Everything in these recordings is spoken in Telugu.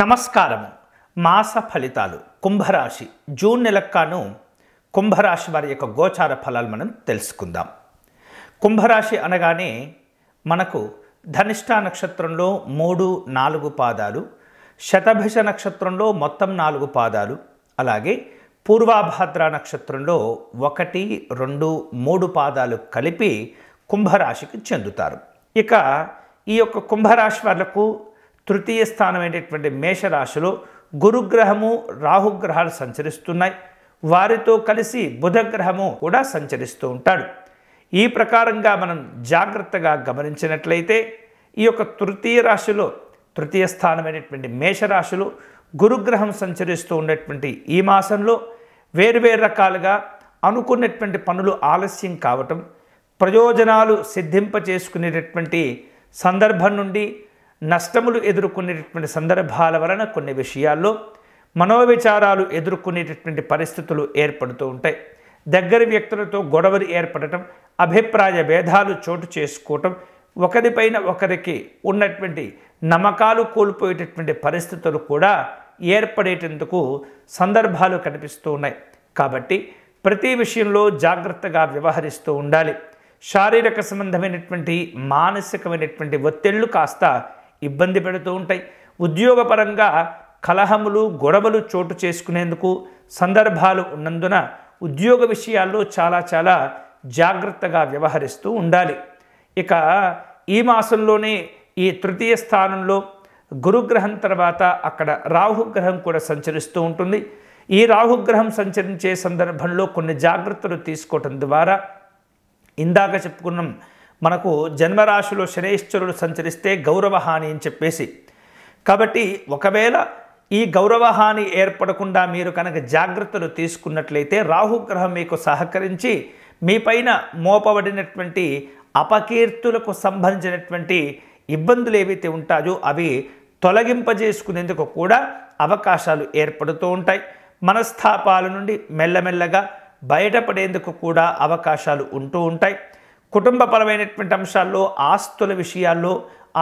నమస్కారం మాస ఫలితాలు కుంభరాశి జూన్ నెలక్కాను కుంభరాశి వారి యొక్క గోచార ఫలాలు మనం తెలుసుకుందాం కుంభరాశి అనగానే మనకు ధనిష్ట నక్షత్రంలో మూడు నాలుగు పాదాలు శతభిష నక్షత్రంలో మొత్తం నాలుగు పాదాలు అలాగే పూర్వాభాద్ర నక్షత్రంలో ఒకటి రెండు మూడు పాదాలు కలిపి కుంభరాశికి చెందుతారు ఇక ఈ యొక్క కుంభరాశి వాళ్లకు తృతీయ స్థానమైనటువంటి మేషరాశిలో గురుగ్రహము రాహుగ్రహాలు సంచరిస్తున్నాయి వారితో కలిసి బుధగ్రహము కూడా సంచరిస్తూ ఉంటాడు ఈ ప్రకారంగా మనం జాగ్రత్తగా గమనించినట్లయితే ఈ యొక్క తృతీయ రాశిలో తృతీయ స్థానమైనటువంటి మేషరాశులు గురుగ్రహం సంచరిస్తూ ఉన్నటువంటి ఈ మాసంలో వేరువేరు రకాలుగా అనుకున్నటువంటి పనులు ఆలస్యం కావటం ప్రయోజనాలు సిద్ధింప చేసుకునేటటువంటి సందర్భం నుండి నష్టములు ఎదుర్కొనేటటువంటి సందర్భాల వలన కొన్ని విషయాల్లో మనోవిచారాలు ఎదుర్కొనేటటువంటి పరిస్థితులు ఏర్పడుతూ ఉంటాయి దగ్గర వ్యక్తులతో గొడవలు ఏర్పడటం అభిప్రాయ భేదాలు చోటు చేసుకోవటం ఒకరిపైన ఒకరికి ఉన్నటువంటి నమ్మకాలు కోల్పోయేటటువంటి పరిస్థితులు కూడా ఏర్పడేటందుకు సందర్భాలు కనిపిస్తూ ఉన్నాయి కాబట్టి ప్రతి విషయంలో జాగ్రత్తగా వ్యవహరిస్తూ ఉండాలి శారీరక సంబంధమైనటువంటి మానసికమైనటువంటి ఒత్తిళ్లు కాస్త ఇబ్బంది పెడుతూ ఉంటాయి ఉద్యోగపరంగా కలహములు గొడవలు చోటు చేసుకునేందుకు సందర్భాలు ఉన్నందున ఉద్యోగ విషయాల్లో చాలా చాలా జాగ్రత్తగా వ్యవహరిస్తూ ఉండాలి ఇక ఈ మాసంలోనే ఈ తృతీయ స్థానంలో గురుగ్రహం తర్వాత అక్కడ రాహుగ్రహం కూడా సంచరిస్తూ ఉంటుంది ఈ రాహుగ్రహం సంచరించే సందర్భంలో కొన్ని జాగ్రత్తలు తీసుకోవటం ద్వారా ఇందాక చెప్పుకున్నాం మనకు జన్మరాశిలో శనేశ్వరుడు సంచరిస్తే గౌరవహాని అని చెప్పేసి కాబట్టి ఒకవేళ ఈ గౌరవహాని ఏర్పడకుండా మీరు కనుక జాగ్రత్తలు తీసుకున్నట్లయితే రాహుగ్రహం మీకు సహకరించి మీపైన మోపబడినటువంటి అపకీర్తులకు సంబంధించినటువంటి ఇబ్బందులు ఏవైతే ఉంటాయో అవి తొలగింపజేసుకునేందుకు కూడా అవకాశాలు ఏర్పడుతూ ఉంటాయి మనస్థాపాల నుండి మెల్లమెల్లగా బయటపడేందుకు కూడా అవకాశాలు ఉంటూ ఉంటాయి కుటుంబపరమైనటువంటి అంశాల్లో ఆస్తుల విషయాల్లో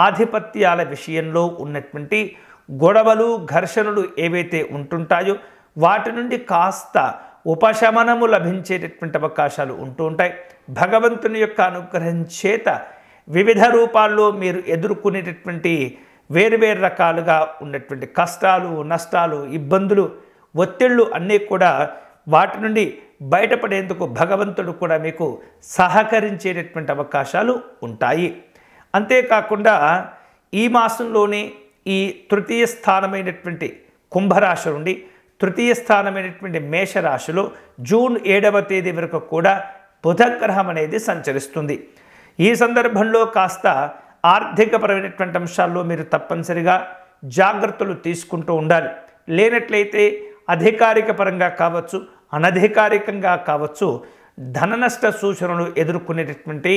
ఆధిపత్యాల విషయంలో ఉన్నటువంటి గొడవలు ఘర్షణలు ఏవైతే ఉంటుంటాయో వాటి నుండి కాస్త ఉపశమనము లభించేటటువంటి అవకాశాలు ఉంటూ ఉంటాయి భగవంతుని యొక్క అనుగ్రహం చేత వివిధ రూపాల్లో మీరు ఎదుర్కొనేటటువంటి వేరువేరు రకాలుగా ఉన్నటువంటి కష్టాలు నష్టాలు ఇబ్బందులు ఒత్తిళ్ళు అన్నీ కూడా వాటి నుండి బయటపడేందుకు భగవంతుడు కూడా మీకు సహకరించేటటువంటి అవకాశాలు ఉంటాయి అంతేకాకుండా ఈ మాసంలోనే ఈ తృతీయ స్థానమైనటువంటి కుంభరాశి నుండి తృతీయ స్థానమైనటువంటి మేషరాశిలో జూన్ ఏడవ తేదీ వరకు కూడా బుధగ్రహం అనేది సంచరిస్తుంది ఈ సందర్భంలో కాస్త ఆర్థికపరమైనటువంటి అంశాల్లో మీరు తప్పనిసరిగా జాగ్రత్తలు తీసుకుంటూ ఉండాలి లేనట్లయితే అధికారిక పరంగా కావచ్చు అనధికారికంగా కావచ్చు ధన నష్ట సూచనలు ఎదుర్కొనేటటువంటి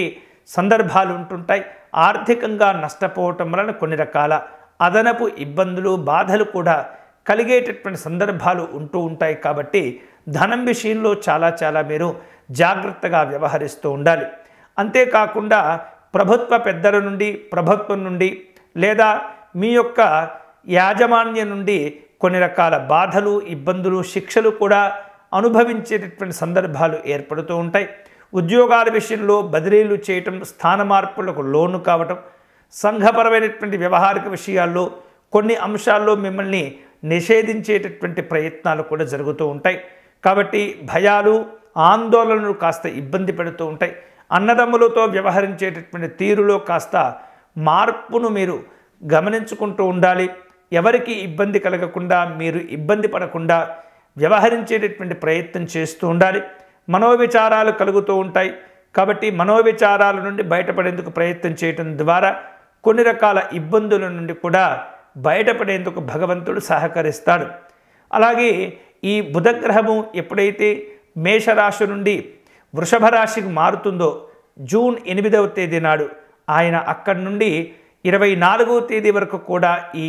సందర్భాలు ఉంటుంటాయి ఆర్థికంగా నష్టపోవటం వలన కొన్ని రకాల అదనపు ఇబ్బందులు బాధలు కూడా కలిగేటటువంటి సందర్భాలు ఉంటూ ఉంటాయి కాబట్టి ధనం విషయంలో చాలా చాలా మీరు జాగ్రత్తగా వ్యవహరిస్తూ ఉండాలి అంతేకాకుండా ప్రభుత్వ పెద్దల నుండి ప్రభుత్వం నుండి లేదా మీ యొక్క యాజమాన్యం నుండి కొన్ని రకాల బాధలు ఇబ్బందులు శిక్షలు కూడా అనుభవించేటటువంటి సందర్భాలు ఏర్పడుతూ ఉంటాయి ఉద్యోగాల విషయంలో బదిలీలు చేయటం స్థాన మార్పులకు లోను కావటం సంఘపరమైనటువంటి వ్యవహారిక విషయాల్లో కొన్ని అంశాల్లో మిమ్మల్ని నిషేధించేటటువంటి ప్రయత్నాలు కూడా జరుగుతూ ఉంటాయి కాబట్టి భయాలు ఆందోళనలు కాస్త ఇబ్బంది పెడుతూ ఉంటాయి అన్నదమ్ములతో వ్యవహరించేటటువంటి తీరులో కాస్త మార్పును మీరు గమనించుకుంటూ ఉండాలి ఎవరికి ఇబ్బంది కలగకుండా మీరు ఇబ్బంది పడకుండా వ్యవహరించేటటువంటి ప్రయత్నం చేస్తూ ఉండాలి మనోవిచారాలు కలుగుతూ ఉంటాయి కాబట్టి మనోవిచారాల నుండి బయటపడేందుకు ప్రయత్నం చేయటం ద్వారా కొన్ని రకాల ఇబ్బందుల నుండి కూడా బయటపడేందుకు భగవంతుడు సహకరిస్తాడు అలాగే ఈ బుధగ్రహము ఎప్పుడైతే మేషరాశి నుండి వృషభ రాశికి మారుతుందో జూన్ ఎనిమిదవ తేదీ నాడు ఆయన అక్కడి నుండి ఇరవై నాలుగవ తేదీ వరకు కూడా ఈ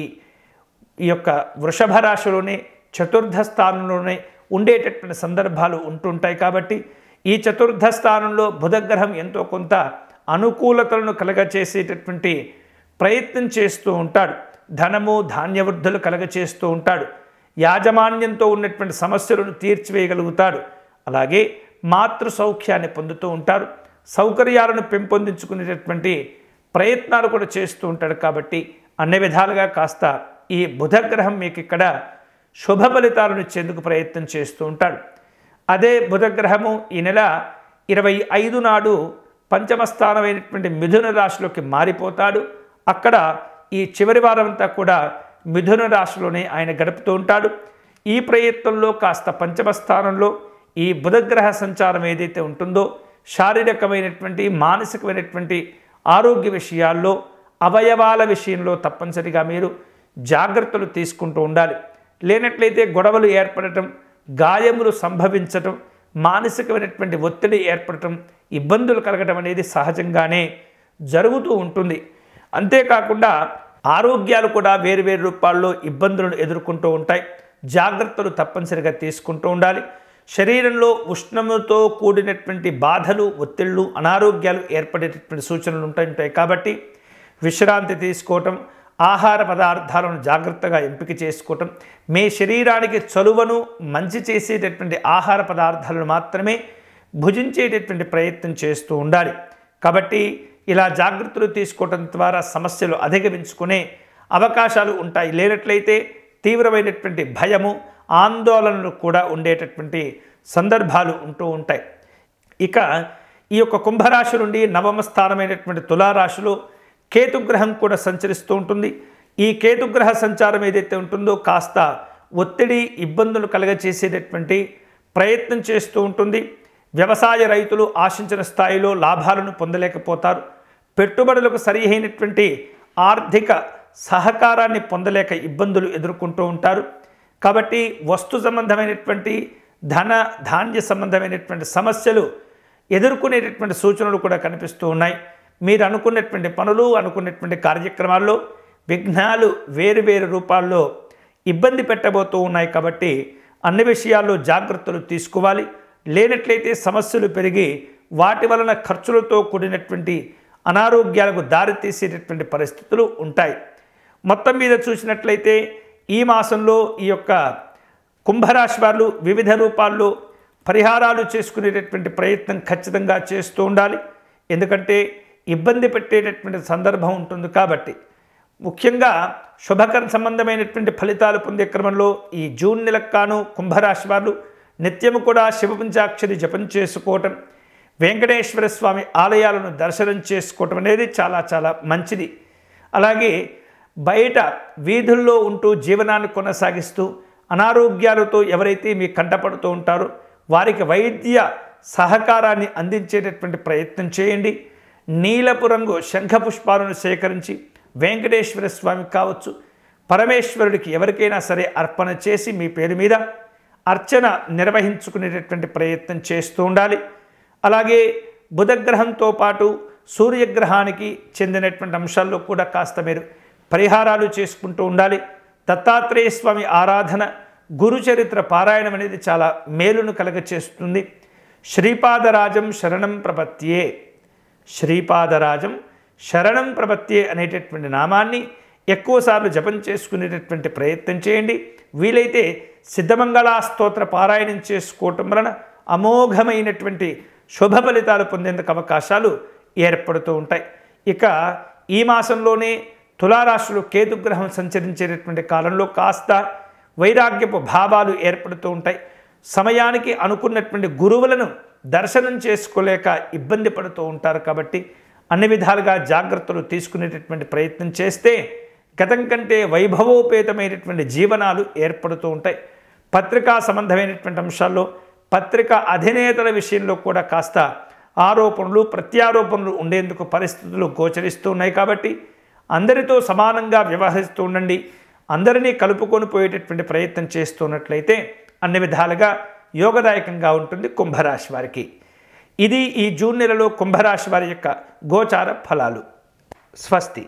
ఈ యొక్క వృషభ రాశిలోనే చతుర్థ స్థానంలోనే ఉండేటటువంటి సందర్భాలు ఉంటుంటాయి కాబట్టి ఈ చతుర్థ స్థానంలో బుధగ్రహం ఎంతో కొంత అనుకూలతలను కలగచేసేటటువంటి ప్రయత్నం చేస్తూ ఉంటాడు ధనము ధాన్యవృద్ధులు కలగచేస్తూ ఉంటాడు యాజమాన్యంతో ఉన్నటువంటి సమస్యలను తీర్చివేయగలుగుతాడు అలాగే మాతృ సౌఖ్యాన్ని పొందుతూ ఉంటారు సౌకర్యాలను పెంపొందించుకునేటటువంటి ప్రయత్నాలు కూడా చేస్తూ ఉంటాడు కాబట్టి అన్ని విధాలుగా కాస్త ఈ బుధగ్రహం మీకు ఇక్కడ శుభ ఫలితాలను ఇచ్చేందుకు ప్రయత్నం చేస్తూ ఉంటాడు అదే బుధగ్రహము ఈ నెల ఇరవై ఐదు నాడు పంచమస్థానమైనటువంటి మిథున రాశిలోకి మారిపోతాడు అక్కడ ఈ చివరి వారం అంతా కూడా మిథున రాశిలోనే ఆయన గడుపుతూ ఉంటాడు ఈ ప్రయత్నంలో కాస్త పంచమస్థానంలో ఈ బుధగ్రహ సంచారం ఏదైతే ఉంటుందో శారీరకమైనటువంటి మానసికమైనటువంటి ఆరోగ్య విషయాల్లో అవయవాల విషయంలో తప్పనిసరిగా మీరు జాగ్రత్తలు తీసుకుంటూ ఉండాలి లేనట్లయితే గొడవలు ఏర్పడటం గాయములు సంభవించటం మానసికమైనటువంటి ఒత్తిడి ఏర్పడటం ఇబ్బందులు కలగటం అనేది సహజంగానే జరుగుతూ ఉంటుంది అంతేకాకుండా ఆరోగ్యాలు కూడా వేరువేరు రూపాల్లో ఇబ్బందులను ఎదుర్కొంటూ ఉంటాయి జాగ్రత్తలు తప్పనిసరిగా తీసుకుంటూ ఉండాలి శరీరంలో ఉష్ణముతో కూడినటువంటి బాధలు ఒత్తిళ్ళు అనారోగ్యాలు ఏర్పడేటటువంటి సూచనలు ఉంటాయి ఉంటాయి కాబట్టి విశ్రాంతి తీసుకోవటం ఆహార పదార్థాలను జాగ్రత్తగా ఎంపిక చేసుకోవటం మీ శరీరానికి చలువను మంచి చేసేటటువంటి ఆహార పదార్థాలను మాత్రమే భుజించేటటువంటి ప్రయత్నం చేస్తూ ఉండాలి కాబట్టి ఇలా జాగ్రత్తలు తీసుకోవటం ద్వారా సమస్యలు అధిగమించుకునే అవకాశాలు ఉంటాయి లేనట్లయితే తీవ్రమైనటువంటి భయము ఆందోళనలు కూడా ఉండేటటువంటి సందర్భాలు ఉంటూ ఉంటాయి ఇక ఈ యొక్క కుంభరాశి నుండి నవమ స్థానమైనటువంటి తులారాశులు కేతుగ్రహం కూడా సంచరిస్తూ ఉంటుంది ఈ కేతుగ్రహ సంచారం ఏదైతే ఉంటుందో కాస్త ఒత్తిడి ఇబ్బందులు కలగచేసేటటువంటి ప్రయత్నం చేస్తూ ఉంటుంది వ్యవసాయ రైతులు ఆశించిన స్థాయిలో లాభాలను పొందలేకపోతారు పెట్టుబడులకు సరి అయినటువంటి ఆర్థిక సహకారాన్ని పొందలేక ఇబ్బందులు ఎదుర్కొంటూ ఉంటారు కాబట్టి వస్తు సంబంధమైనటువంటి ధన ధాన్య సంబంధమైనటువంటి సమస్యలు ఎదుర్కొనేటటువంటి సూచనలు కూడా కనిపిస్తూ ఉన్నాయి మీరు అనుకున్నటువంటి పనులు అనుకున్నటువంటి కార్యక్రమాల్లో విఘ్నాలు వేరు వేరు రూపాల్లో ఇబ్బంది పెట్టబోతూ ఉన్నాయి కాబట్టి అన్ని విషయాల్లో జాగ్రత్తలు తీసుకోవాలి లేనట్లయితే సమస్యలు పెరిగి వాటి వలన ఖర్చులతో కూడినటువంటి అనారోగ్యాలకు దారితీసేటటువంటి పరిస్థితులు ఉంటాయి మొత్తం మీద చూసినట్లయితే ఈ మాసంలో ఈ యొక్క కుంభరాశి వాళ్ళు వివిధ రూపాల్లో పరిహారాలు చేసుకునేటటువంటి ప్రయత్నం ఖచ్చితంగా చేస్తూ ఉండాలి ఎందుకంటే ఇబ్బంది పెట్టేటటువంటి సందర్భం ఉంటుంది కాబట్టి ముఖ్యంగా శుభకర సంబంధమైనటువంటి ఫలితాలు పొందే క్రమంలో ఈ జూన్ నెలక్కాను కుంభరాశి వారు నిత్యము కూడా శివపంచాక్షరి జపం చేసుకోవటం వెంకటేశ్వర స్వామి ఆలయాలను దర్శనం చేసుకోవటం అనేది చాలా చాలా మంచిది అలాగే బయట వీధుల్లో ఉంటూ జీవనాన్ని కొనసాగిస్తూ అనారోగ్యాలతో ఎవరైతే మీ కంటపడుతూ ఉంటారో వారికి వైద్య సహకారాన్ని అందించేటటువంటి ప్రయత్నం చేయండి నీలపు రంగు శంఖపుష్పాలను సేకరించి వెంకటేశ్వర స్వామికి కావచ్చు పరమేశ్వరుడికి ఎవరికైనా సరే అర్పణ చేసి మీ పేరు మీద అర్చన నిర్వహించుకునేటటువంటి ప్రయత్నం చేస్తూ ఉండాలి అలాగే బుధగ్రహంతో పాటు సూర్యగ్రహానికి చెందినటువంటి అంశాల్లో కూడా కాస్త మీరు పరిహారాలు చేసుకుంటూ ఉండాలి దత్తాత్రేయ స్వామి ఆరాధన గురుచరిత్ర పారాయణం అనేది చాలా మేలును కలగచేస్తుంది శ్రీపాదరాజం శరణం ప్రపత్యే శ్రీపాదరాజం శరణం ప్రపత్తే అనేటటువంటి నామాన్ని ఎక్కువసార్లు జపం చేసుకునేటటువంటి ప్రయత్నం చేయండి వీలైతే సిద్ధమంగళా స్తోత్ర పారాయణం చేసుకోవటం వలన అమోఘమైనటువంటి శుభ ఫలితాలు పొందేందుకు అవకాశాలు ఏర్పడుతూ ఉంటాయి ఇక ఈ మాసంలోనే తులారాశులు కేతుగ్రహం సంచరించేటటువంటి కాలంలో కాస్త వైరాగ్యపు భావాలు ఏర్పడుతూ ఉంటాయి సమయానికి అనుకున్నటువంటి గురువులను దర్శనం చేసుకోలేక ఇబ్బంది పడుతూ ఉంటారు కాబట్టి అన్ని విధాలుగా జాగ్రత్తలు తీసుకునేటటువంటి ప్రయత్నం చేస్తే గతం కంటే వైభవోపేతమైనటువంటి జీవనాలు ఏర్పడుతూ ఉంటాయి పత్రికా సంబంధమైనటువంటి అంశాల్లో పత్రిక అధినేతల విషయంలో కూడా కాస్త ఆరోపణలు ప్రత్యారోపణలు ఉండేందుకు పరిస్థితులు గోచరిస్తూ ఉన్నాయి కాబట్టి అందరితో సమానంగా వ్యవహరిస్తూ ఉండండి అందరినీ కలుపుకొని పోయేటటువంటి ప్రయత్నం చేస్తున్నట్లయితే అన్ని విధాలుగా యోగదాయకంగా ఉంటుంది కుంభరాశి వారికి ఇది ఈ జూన్ నెలలో కుంభరాశి వారి యొక్క గోచార ఫలాలు స్వస్తి